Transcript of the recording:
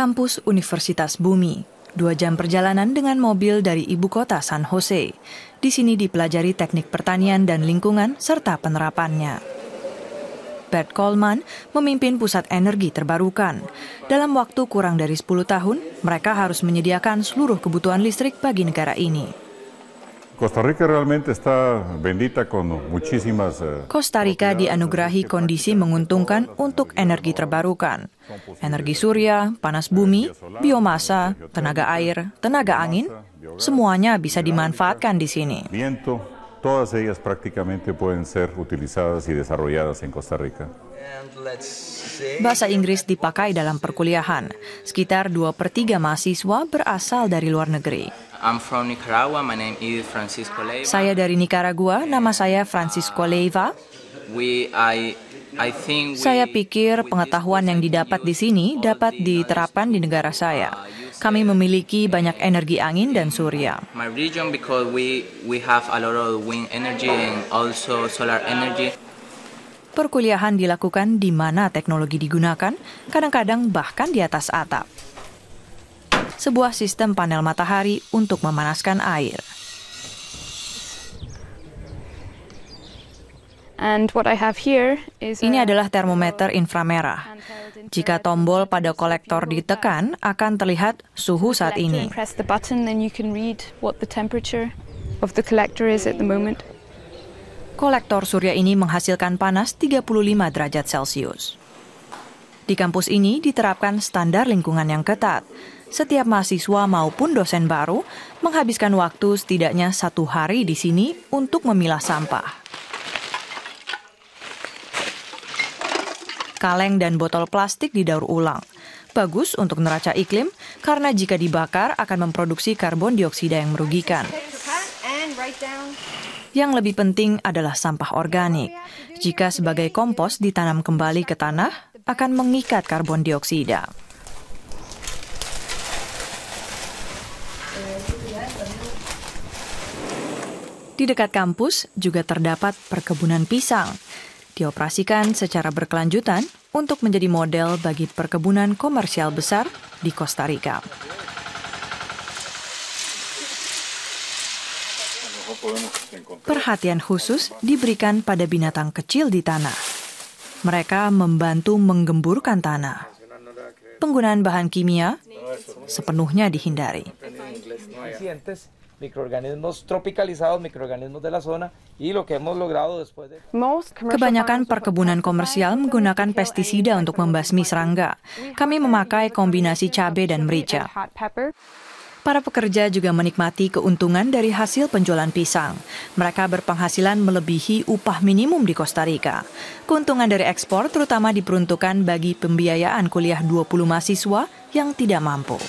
kampus Universitas Bumi. Dua jam perjalanan dengan mobil dari ibu kota San Jose. Di sini dipelajari teknik pertanian dan lingkungan serta penerapannya. Bert Coleman memimpin pusat energi terbarukan. Dalam waktu kurang dari 10 tahun, mereka harus menyediakan seluruh kebutuhan listrik bagi negara ini. Costa Rica realmente está bendita con muchísimas. Eh, Costa Rica dianugerahi kondisi menguntungkan untuk energi terbarukan, energi surya, panas bumi, biomasa, tenaga air, tenaga angin, semuanya bisa dimanfaatkan di sini. Todas ellas prácticamente pueden ser utilizadas y desarrolladas en Costa Rica. Bahasa Inggris dipakai dalam perkuliahan. Sekitar 2 per 3 mahasiswa berasal dari luar negeri. I'm from Nicaragua. My name is Francisco Leiva. Saya dari Nicaragua. Nama saya Francisco Leiva. We, I, I think we, saya pikir pengetahuan yang didapat di sini dapat diterapkan di negara saya. Kami memiliki banyak energi angin dan surya. My region because we we have a lot of wind energy and also solar energy. Perkuliahan dilakukan di mana teknologi digunakan, kadang-kadang bahkan di atas atap sebuah sistem panel matahari untuk memanaskan air. Ini adalah termometer inframerah. Jika tombol pada kolektor ditekan, akan terlihat suhu saat ini. Kolektor surya ini menghasilkan panas 35 derajat Celcius. Di kampus ini diterapkan standar lingkungan yang ketat. Setiap mahasiswa maupun dosen baru menghabiskan waktu setidaknya satu hari di sini untuk memilah sampah. Kaleng dan botol plastik didaur ulang. Bagus untuk neraca iklim karena jika dibakar akan memproduksi karbon dioksida yang merugikan. Yang lebih penting adalah sampah organik. Jika sebagai kompos ditanam kembali ke tanah, akan mengikat karbon dioksida. Di dekat kampus juga terdapat perkebunan pisang. Dioperasikan secara berkelanjutan untuk menjadi model bagi perkebunan komersial besar di Costa Rica. Perhatian khusus diberikan pada binatang kecil di tanah. Mereka membantu menggemburkan tanah. Penggunaan bahan kimia sepenuhnya dihindari. Kebanyakan perkebunan komersial menggunakan pestisida untuk membasmi serangga. Kami memakai kombinasi cabai dan merica. Para pekerja juga menikmati keuntungan dari hasil penjualan pisang. Mereka berpenghasilan melebihi upah minimum di Costa Rica. Keuntungan dari ekspor terutama diperuntukkan bagi pembiayaan kuliah 20 mahasiswa yang tidak mampu.